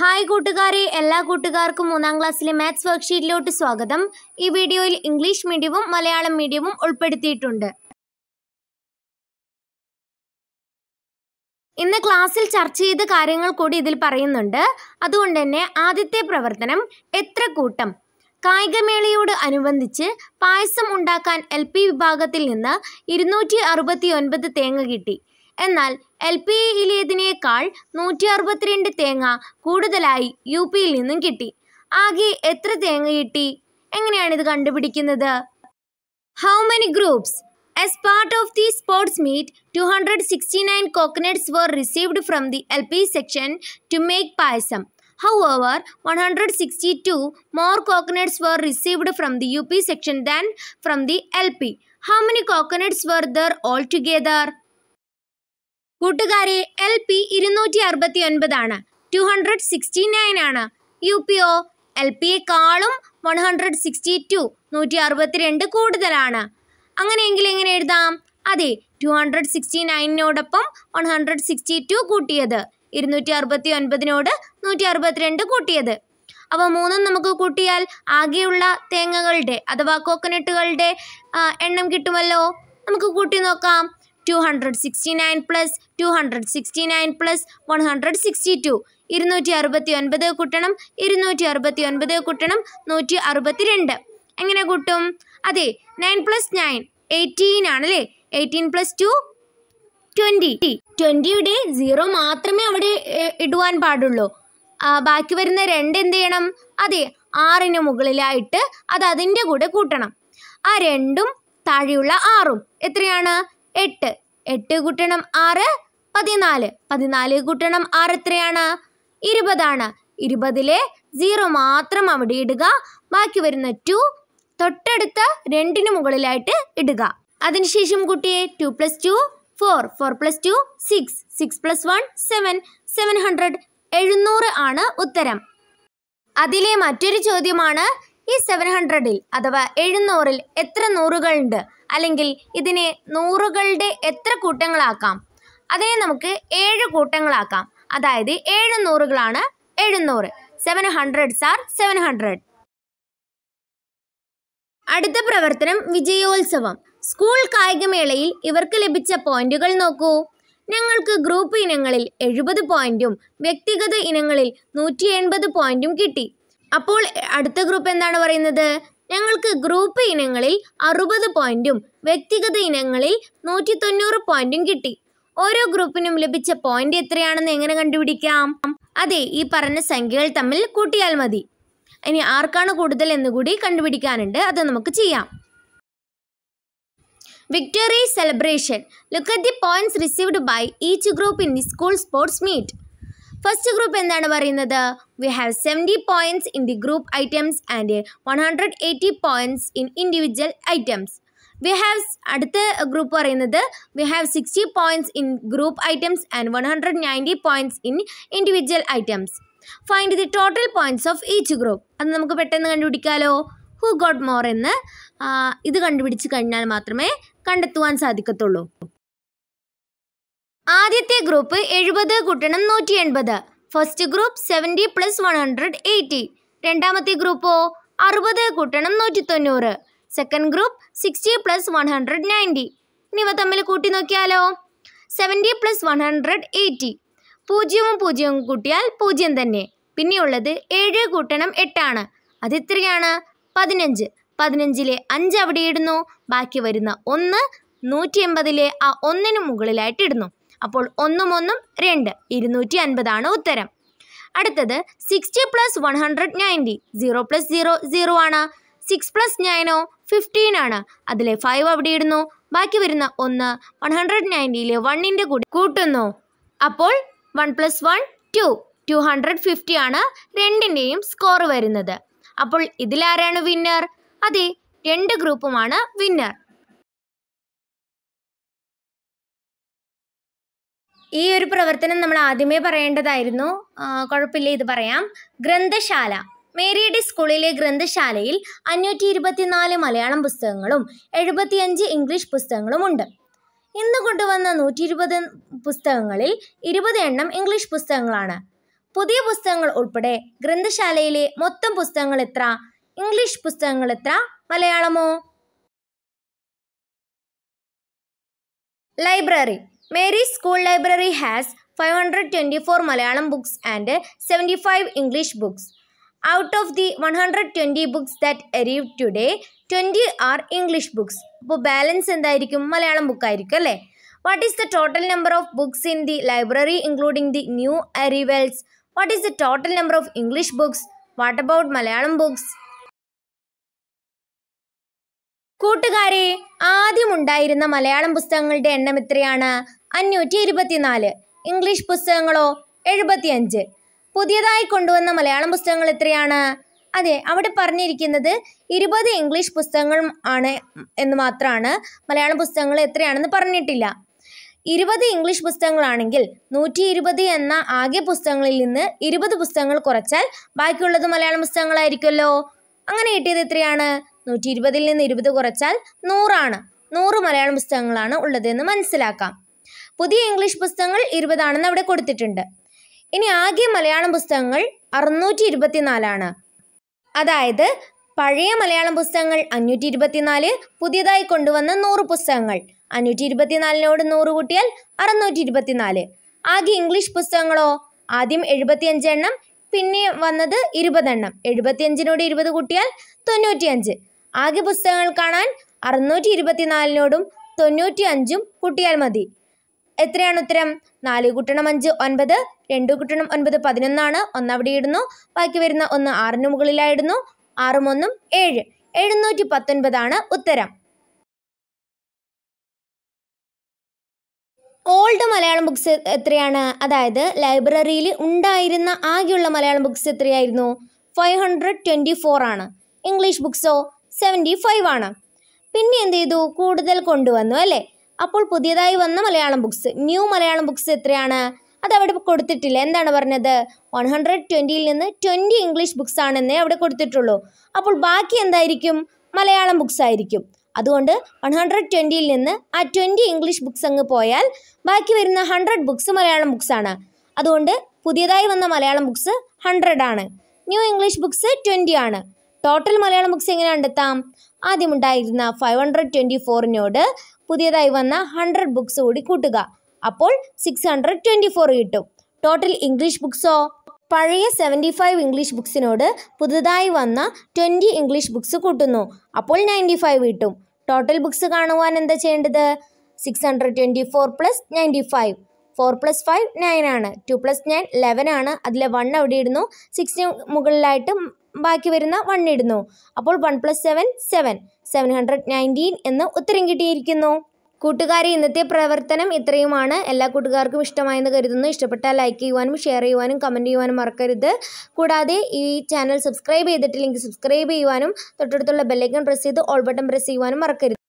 Hi കൂട്ടുകാരെ എല്ലാ കൂട്ടുകാർക്കും മൂന്നാം ക്ലാസ്സിലെ മാത്സ് വർക്ക്ഷീറ്റിലോട്ട് സ്വാഗതം ഈ വീഡിയോയിൽ ഇംഗ്ലീഷ് മീഡിയവും മലയാളം മീഡിയവും ഉൾപ്പെടുത്തിയിട്ടുണ്ട് ഇന്ന് ക്ലാസ്സിൽ ചർച്ച ചെയ്ത കാര്യങ്ങൾ കൂടി ഇതിൽ പറയുന്നുണ്ട് അതുകൊണ്ട് തന്നെ ആദ്യത്തെ പ്രവർത്തനം എത്ര കൂട്ടം കായികമേളയോട് അനുബന്ധിച്ച് പായസം ഉണ്ടാക്കാൻ എൽ പി വിഭാഗത്തിൽ നിന്ന് ഇരുന്നൂറ്റി അറുപത്തി ഒൻപത് തേങ്ങ കിട്ടി എന്നാൽ എൽ പി ഇലിയതിനേക്കാൾ നൂറ്റി അറുപത്തിരണ്ട് തേങ്ങ കൂടുതലായി യു പിയിൽ നിന്നും കിട്ടി ആകെ എത്ര തേങ്ങ കിട്ടി എങ്ങനെയാണ് ഇത് കണ്ടുപിടിക്കുന്നത് how many groups As part of the sports meet, 269 coconuts were received from the LP section to make payasam. However, 162 more coconuts were received from the UP section than from the LP. How many coconuts were there altogether? കൂട്ടുകാരെ L P ഇരുന്നൂറ്റി അറുപത്തി ഒൻപതാണ് two hundred sixty nine ആണ് U P ഒ എൽ പിയെക്കാളും one hundred sixty two നൂറ്റി അറുപത്തിരണ്ട് കൂടുതലാണ് അങ്ങനെയെങ്കിൽ എങ്ങനെ എഴുതാം അതെ ടു ഹൺഡ്രഡ് സിക്സ്റ്റി നയനോടൊപ്പം വൺ ഹൺഡ്രഡ് സിക്സ്റ്റി ടു കൂട്ടിയത് ഇരുന്നൂറ്റി അറുപത്തി ഒൻപതിനോട് നൂറ്റി അറുപത്തിരണ്ട് കൂട്ടിയത് അവ മൂന്നും നമുക്ക് കൂട്ടിയാൽ ആകെയുള്ള തേങ്ങകളുടെ അഥവാ കോക്കനട്ടുകളുടെ എണ്ണം കിട്ടുമല്ലോ നമുക്ക് കൂട്ടി നോക്കാം hundred sixty nine plus two hundred sixty nine plus one hundred sixty two ഇരുന്നൂറ്റി അറുപത്തി ഒൻപത് കൂട്ടണം ഇരുന്നൂറ്റി അറുപത്തി ഒൻപത് കൂട്ടണം നൂറ്റി അറുപത്തി രണ്ട് എങ്ങനെ കൂട്ടും അതെ നയൻ പ്ലസ് നയൻ എയ്റ്റീൻ ആണല്ലേ എയ്റ്റീൻ പ്ലസ് ടു ട്വൻറ്റി ട്വൻറ്റിയുടെ സീറോ മാത്രമേ അവിടെ ഇടുവാൻ പാടുള്ളൂ ബാക്കി വരുന്ന രണ്ട് എന്ത് ചെയ്യണം അതെ ആറിന് മുകളിലായിട്ട് അത് അതിൻ്റെ കൂടെ കൂട്ടണം ആ രണ്ടും താഴെയുള്ള ആറും എത്രയാണ് എട്ട് എട്ട് കൂട്ടണം ആറ് പതിനാല് പതിനാല് കൂട്ടണം ആറ് എത്രയാണ് ഇരുപതാണ് ഇരുപതിലെ സീറോ മാത്രം അവിടെ ഇടുക ബാക്കി വരുന്ന ടു തൊട്ടടുത്ത രണ്ടിന് മുകളിലായിട്ട് ഇടുക അതിനുശേഷം കുട്ടിയെ two plus two four four plus two six six plus one seven seven hundred എഴുന്നൂറ് ആണ് ഉത്തരം അതിലെ മറ്റൊരു ചോദ്യമാണ് ഈ സെവൻ ഹൺഡ്രഡിൽ അഥവാ എഴുന്നൂറിൽ എത്ര നൂറുകളുണ്ട് അല്ലെങ്കിൽ ഇതിനെ നൂറുകളുടെ എത്ര കൂട്ടങ്ങളാക്കാം അതിനെ നമുക്ക് ഏഴ് കൂട്ടങ്ങളാക്കാം അതായത് ഏഴ് നൂറുകളാണ് എഴുന്നൂറ് seven hundreds are seven hundred അടുത്ത പ്രവർത്തനം വിജയോത്സവം സ്കൂൾ കായികമേളയിൽ ഇവർക്ക് ലഭിച്ച പോയിന്റുകൾ നോക്കൂ ഞങ്ങൾക്ക് ഗ്രൂപ്പ് ഇനങ്ങളിൽ എഴുപത് പോയിന്റും വ്യക്തിഗത ഇനങ്ങളിൽ നൂറ്റി എൺപത് പോയിന്റും കിട്ടി അപ്പോൾ അടുത്ത ഗ്രൂപ്പ് എന്താണ് പറയുന്നത് ഞങ്ങൾക്ക് ഗ്രൂപ്പ് ഇനങ്ങളിൽ അറുപത് പോയിന്റും വ്യക്തിഗത ഇനങ്ങളിൽ നൂറ്റി തൊണ്ണൂറ് പോയിന്റും കിട്ടി ഓരോ ഗ്രൂപ്പിനും ലഭിച്ച പോയിന്റ് എത്രയാണെന്ന് എങ്ങനെ കണ്ടുപിടിക്കാം അതെ ഈ പറഞ്ഞ സംഖ്യകൾ തമ്മിൽ കൂട്ടിയാൽ മതി ഇനി ആർക്കാണ് കൂടുതൽ എന്നുകൂടി കണ്ടുപിടിക്കാനുണ്ട് അത് നമുക്ക് ചെയ്യാം victory celebration look at the points received by each group in the school sports meet first group എന്താണ് പറയുന്നത് we have seventy points in the group items and one hundred eighty points in individual items we have അടുത്ത ഗ്രൂപ്പ് പറയുന്നത് we have sixty points in group items and one hundred ninety points in individual items find the total points of each group അത് നമുക്ക് പെട്ടെന്ന് കണ്ടുപിടിക്കാമല്ലോ who got more എന്ന് ഇത് കണ്ടുപിടിച്ച് കഴിഞ്ഞാൽ മാത്രമേ കണ്ടെത്തുവാൻ സാധിക്കത്തുള്ളൂ ആദ്യത്തെ ഗ്രൂപ്പ് എഴുപത് കൂട്ടണം നൂറ്റി എൺപത് first group seventy plus one hundred eighty രണ്ടാമത്തെ ഗ്രൂപ്പോ അറുപത് കൂട്ടണം നൂറ്റി തൊണ്ണൂറ് second group sixty plus one hundred ninety ഇനി ഇവ തമ്മിൽ കൂട്ടി നോക്കിയാലോ seventy plus one hundred eighty പൂജ്യവും പൂജ്യവും കൂട്ടിയാൽ പൂജ്യം തന്നെ പിന്നെയുള്ളത് ഏഴ് കൂട്ടണം എട്ടാണ് അത് അതെത്രയാണ് പതിനഞ്ച് പതിനഞ്ചിലെ അഞ്ച് അവിടെ ഇടുന്നു ബാക്കി വരുന്ന ഒന്ന് നൂറ്റി എൺപതിലെ ആ ഒന്നിന് മുകളിലായിട്ട് ഇടുന്നു അപ്പോൾ ഒന്നും ഒന്നും രണ്ട് ഇരുന്നൂറ്റി അൻപതാണ് ഉത്തരം അടുത്തത് sixty plus one hundred ninety zero plus zero zero ആണ് സിക്സ് പ്ലസ് നയനോ ഫിഫ്റ്റീൻ ആണ് അതിലെ ഫൈവ് അവിടെ ഇടുന്നു ബാക്കി വരുന്ന ഒന്ന് വൺ ഹൺഡ്രഡ് നയൻറ്റിയിലെ വണ്ണിൻ്റെ കൂടി കൂട്ടുന്നു അപ്പോൾ one plus one two two hundred fifty ആണ് രണ്ടിൻ്റെയും സ്കോർ വരുന്നത് അപ്പോൾ ഇതിലാരാണ് വിന്നർ അതെ രണ്ട് ഗ്രൂപ്പുമാണ് വിന്നർ ഈ ഒരു പ്രവർത്തനം നമ്മൾ ആദ്യമേ പറയേണ്ടതായിരുന്നു കുഴപ്പമില്ല ഇത് പറയാം ഗ്രന്ഥശാല മേരിയുടെ സ്കൂളിലെ ഗ്രന്ഥശാലയിൽ അഞ്ഞൂറ്റി ഇരുപത്തിനാല് മലയാളം പുസ്തകങ്ങളും എഴുപത്തിയഞ്ച് ഇംഗ്ലീഷ് പുസ്തകങ്ങളും ഉണ്ട് ഇന്ന് കൊണ്ടുവന്ന നൂറ്റി ഇരുപത് പുസ്തകങ്ങളിൽ ഇരുപത് എണ്ണം ഇംഗ്ലീഷ് പുസ്തകങ്ങളാണ് പുതിയ പുസ്തകങ്ങൾ ഉൾപ്പെടെ ഗ്രന്ഥശാലയിലെ മൊത്തം പുസ്തകങ്ങൾ എത്ര ഇംഗ്ലീഷ് പുസ്തകങ്ങൾ എത്ര മലയാളമോ library Mary school library has five hundred twenty four Malayalam books and seventy five English books out of the one hundred twenty books that arrive today twenty are English books അപ്പോൾ ബാലൻസ് എന്തായിരിക്കും മലയാളം ബുക്കായിരിക്കും അല്ലേ what is the total number of books in the library including the new arrivals what is the total number of English books what about Malayalam books കൂട്ടുകാരെ ആദ്യമുണ്ടായിരുന്ന മലയാളം പുസ്തകങ്ങളുടെ എണ്ണം എത്രയാണ് അഞ്ഞൂറ്റി ഇരുപത്തിനാല് ഇംഗ്ലീഷ് പുസ്തകങ്ങളോ എഴുപത്തിയഞ്ച് പുതിയതായി കൊണ്ടുവന്ന മലയാളം പുസ്തകങ്ങൾ എത്രയാണ് അതെ അവിടെ പറഞ്ഞിരിക്കുന്നത് ഇരുപത് ഇംഗ്ലീഷ് പുസ്തകങ്ങൾ ആണ് എന്ന് മാത്രമാണ് മലയാളം പുസ്തകങ്ങൾ എത്രയാണെന്ന് പറഞ്ഞിട്ടില്ല ഇരുപത് ഇംഗ്ലീഷ് പുസ്തകങ്ങളാണെങ്കിൽ നൂറ്റി ഇരുപത് എന്ന ആകെ പുസ്തകങ്ങളിൽ നിന്ന് ഇരുപത് പുസ്തകങ്ങൾ കുറച്ചാൽ ബാക്കിയുള്ളത് മലയാളം പുസ്തകങ്ങളായിരിക്കുമല്ലോ അങ്ങനെ കിട്ടിയത് എത്രയാണ് നൂറ്റി ഇരുപതിൽ നിന്ന് ഇരുപത് കുറച്ചാൽ നൂറാണ് നൂറ് മലയാളം പുസ്തകങ്ങളാണ് ഉള്ളതെന്ന് മനസ്സിലാക്കാം പുതിയ ഇംഗ്ലീഷ് പുസ്തകങ്ങൾ ഇരുപതാണെന്ന് അവിടെ കൊടുത്തിട്ടുണ്ട് ഇനി ആകെ മലയാളം പുസ്തകങ്ങൾ അറുന്നൂറ്റി ഇരുപത്തിനാലാണ് അതായത് പഴയ മലയാളം പുസ്തകങ്ങൾ അഞ്ഞൂറ്റി ഇരുപത്തിനാല് പുതിയതായി കൊണ്ടുവന്ന നൂറ് പുസ്തകങ്ങൾ അഞ്ഞൂറ്റി ഇരുപത്തിനാലിനോട് നൂറ് കൂട്ടിയാൽ അറുന്നൂറ്റി ഇരുപത്തിനാല് ആകെ ഇംഗ്ലീഷ് പുസ്തകങ്ങളോ ആദ്യം എഴുപത്തിയഞ്ച് എണ്ണം പിന്നെ വന്നത് ഇരുപതെണ്ണം എഴുപത്തിയഞ്ചിനോട് ഇരുപത് കൂട്ടിയാൽ തൊണ്ണൂറ്റിയഞ്ച് ആകെ പുസ്തകങ്ങൾ കാണാൻ അറുന്നൂറ്റി ഇരുപത്തിനാലിനോടും തൊണ്ണൂറ്റി അഞ്ചും കൂട്ടിയാൽ മതി എത്രയാണ് ഉത്തരം നാല് കൂട്ടണം അഞ്ച് ഒൻപത് രണ്ട് കൂട്ടണം ഒൻപത് പതിനൊന്നാണ് ഒന്ന് അവിടെ ഇടുന്നു ബാക്കി വരുന്ന ഒന്ന് ആറിന് മുകളിലായിരുന്നു ആറും ഒന്നും ഏഴ് എഴുന്നൂറ്റി പത്തൊൻപതാണ് ഉത്തരം ഓൾഡ് മലയാളം ബുക്സ് എത്രയാണ് അതായത് ലൈബ്രറിയിൽ ഉണ്ടായിരുന്ന ആകെയുള്ള മലയാളം ബുക്സ് എത്രയായിരുന്നു ഫൈവ് ഹൺഡ്രഡ് ട്വൻറ്റി ഫോർ ആണ് ഇംഗ്ലീഷ് ബുക്സോ സെവൻറ്റി ഫൈവ് ആണ് പിന്നെ എന്ത് ചെയ്തു കൂടുതൽ കൊണ്ടുവന്നു അല്ലേ അപ്പോൾ പുതിയതായി വന്ന Malayalam books new Malayalam books എത്രയാണ് അത് അവിടെ കൊടുത്തിട്ടില്ല എന്താണ് പറഞ്ഞത് വൺ ഹൺഡ്രഡ് ട്വൻറ്റിയിൽ നിന്ന് ട്വൻറ്റി ഇംഗ്ലീഷ് ബുക്സ് ആണെന്നേ അവിടെ കൊടുത്തിട്ടുള്ളൂ അപ്പോൾ ബാക്കി എന്തായിരിക്കും മലയാളം ബുക്സ് ആയിരിക്കും അതുകൊണ്ട് വൺ ഹൺഡ്രഡ് ട്വൻറ്റിയിൽ നിന്ന് ആ ട്വൻറ്റി ഇംഗ്ലീഷ് ബുക്സ് അങ്ങ് പോയാൽ ബാക്കി വരുന്ന ഹൺഡ്രഡ് ബുക്സ് മലയാളം ബുക്സ് ആണ് അതുകൊണ്ട് പുതിയതായി വന്ന മലയാളം ബുക്സ് ഹൺഡ്രഡ് ആണ് ന്യൂ ഇംഗ്ലീഷ് ബുക്സ് ട്വൻറ്റി ആണ് ടോട്ടൽ മലയാളം ബുക്സ് എങ്ങനെ കണ്ടെത്താം ആദ്യമുണ്ടായിരുന്ന ഫൈവ് ഹൺഡ്രഡ് ട്വൻറ്റി ഫോറിനോട് പുതിയതായി വന്ന ഹൺഡ്രഡ് ബുക്സ് കൂടി കൂട്ടുക അപ്പോൾ സിക്സ് ഹൺഡ്രഡ് ട്വൻറ്റി ഫോർ കിട്ടും ടോട്ടൽ ഇംഗ്ലീഷ് ബുക്സോ പഴയ സെവൻറ്റി ഫൈവ് ഇംഗ്ലീഷ് ബുക്സിനോട് പുതുതായി വന്ന ട്വൻറ്റി ഇംഗ്ലീഷ് ബുക്സ് കൂട്ടുന്നു അപ്പോൾ നയൻറ്റി ഫൈവ് കിട്ടും ടോട്ടൽ ബുക്സ് കാണുവാൻ എന്താ ചെയ്യേണ്ടത് six hundred twenty four plus ninety five four plus five nine ആണ് ടു പ്ലസ് നയൻ ലെവൻ ആണ് അതിലെ വൺ എവിടെ ഇടുന്നു സിക്സിന് മുകളിലായിട്ട് ബാക്കി വരുന്ന വൺ ഇടുന്നു അപ്പോൾ one plus seven seven seven hundred nineteen എന്ന് ഉത്തരം കിട്ടിയിരിക്കുന്നു കൂട്ടുകാരെ ഇന്നത്തെ പ്രവർത്തനം ഇത്രയുമാണ് എല്ലാ കൂട്ടുകാർക്കും ഇഷ്ടമായെന്ന് കരുതുന്നു ഇഷ്ടപ്പെട്ടാൽ ലൈക്ക് ചെയ്യുവാനും ഷെയർ ചെയ്യുവാനും കമൻറ്റ് ചെയ്യുവാനും മറക്കരുത് കൂടാതെ ഈ ചാനൽ സബ്സ്ക്രൈബ് ചെയ്തിട്ടില്ലെങ്കിൽ സബ്സ്ക്രൈബ് ചെയ്യുവാനും തൊട്ടടുത്തുള്ള ബെല്ലൈക്കൺ പ്രസ് ചെയ്ത് ഓൾ ബട്ടൺ പ്രസ് ചെയ്യുവാനും മറക്കരുത്